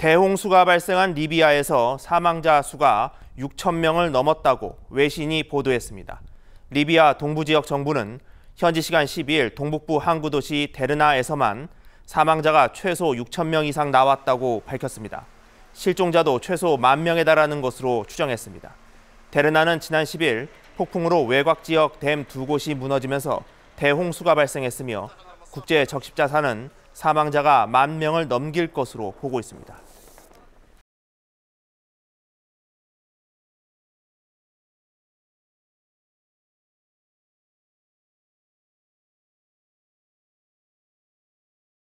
대홍수가 발생한 리비아에서 사망자 수가 6천 명을 넘었다고 외신이 보도했습니다. 리비아 동부 지역 정부는 현지 시간 12일 동북부 항구 도시 데르나에서만 사망자가 최소 6천 명 이상 나왔다고 밝혔습니다. 실종자도 최소 1만 명에 달하는 것으로 추정했습니다. 데르나는 지난 10일 폭풍으로 외곽 지역 댐 두 곳이 무너지면서 대홍수가 발생했으며 국제 적십자사는 사망자가 만 명을 넘길 것으로 보고 있습니다.